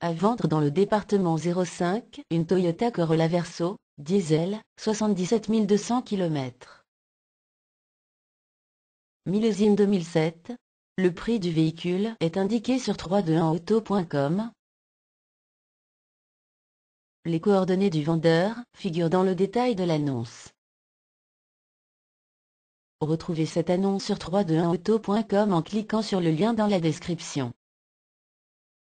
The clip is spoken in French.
À vendre dans le département 05, une Toyota Corolla Verso, diesel, 77 200 km. Millésime 2007. Le prix du véhicule est indiqué sur 321auto.com. Les coordonnées du vendeur figurent dans le détail de l'annonce. Retrouvez cette annonce sur 321auto.com en cliquant sur le lien dans la description.